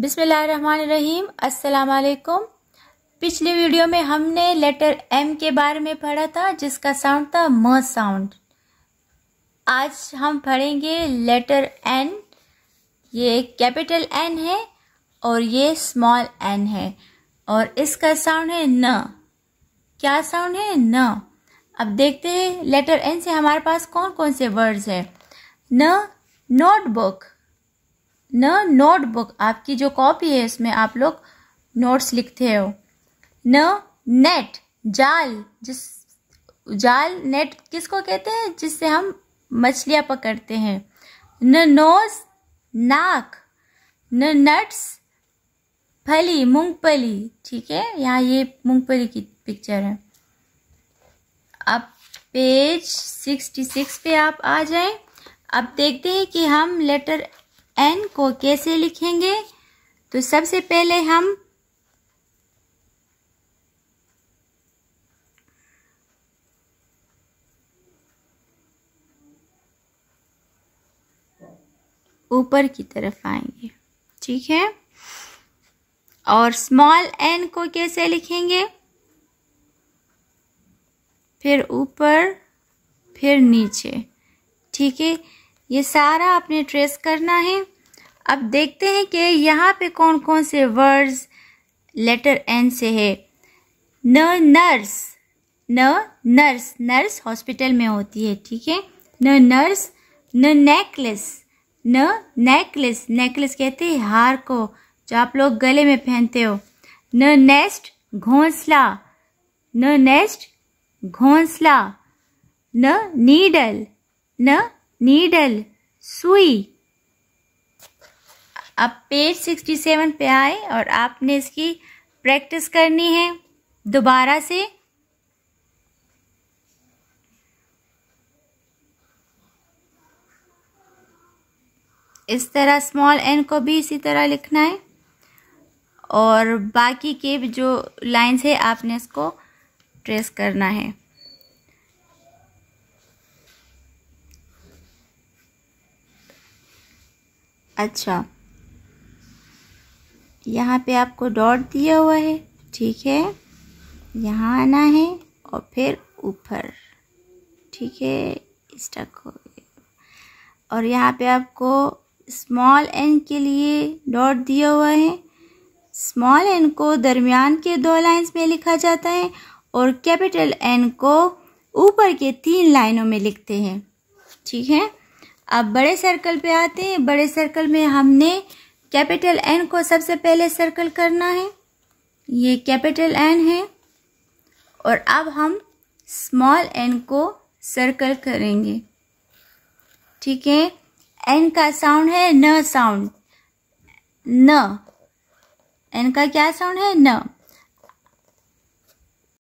बिसमीम असलकुम पिछले वीडियो में हमने लेटर एम के बारे में पढ़ा था जिसका साउंड था म साउंड आज हम पढ़ेंगे लेटर एन ये कैपिटल एन है और ये स्मॉल एन है और इसका साउंड है न क्या साउंड है न अब देखते हैं लेटर एन से हमारे पास कौन कौन से वर्ड्स हैं न नोटबुक न नोटबुक आपकी जो कॉपी है इसमें आप लोग नोट्स लिखते हो न नेट जाल जिस जाल नेट किसको कहते हैं जिससे हम मछलियाँ पकड़ते हैं न नोज नाक न नट्स फली मूंगफली ठीक है यहाँ ये मूंगफली की पिक्चर है अब पेज सिक्सटी सिक्स पे आप आ जाएं अब देखते हैं कि हम लेटर एन को कैसे लिखेंगे तो सबसे पहले हम ऊपर की तरफ आएंगे ठीक है और स्मॉल एन को कैसे लिखेंगे फिर ऊपर फिर नीचे ठीक है ये सारा आपने ट्रेस करना है अब देखते हैं कि यहाँ पे कौन कौन से वर्ड्स लेटर एन से है न नर्स न नर्स नर्स हॉस्पिटल में होती है ठीक है न नर्स न नेकलेस न नेकलेस नेकलेस कहते हैं हार को जो आप लोग गले में पहनते हो न नेस्ट घोंसला न नेस्ट घोंसला न नीडल न नीडल सुई अब पेज सिक्सटी सेवन पे आए और आपने इसकी प्रैक्टिस करनी है दोबारा से इस तरह स्मॉल एन को भी इसी तरह लिखना है और बाकी के जो लाइंस है आपने इसको ट्रेस करना है अच्छा यहाँ पे आपको डॉट दिया हुआ है ठीक है यहाँ आना है और फिर ऊपर ठीक है स्टक हो गया और यहाँ पे आपको स्मॉल एन के लिए डॉट दिया हुआ है स्मॉल एन को दरमियान के दो लाइंस में लिखा जाता है और कैपिटल एन को ऊपर के तीन लाइनों में लिखते हैं ठीक है अब बड़े सर्कल पे आते हैं बड़े सर्कल में हमने कैपिटल एन को सबसे पहले सर्कल करना है ये कैपिटल एन है और अब हम स्मॉल एन को सर्कल करेंगे ठीक है एन का साउंड है न साउंड न एन का क्या साउंड है न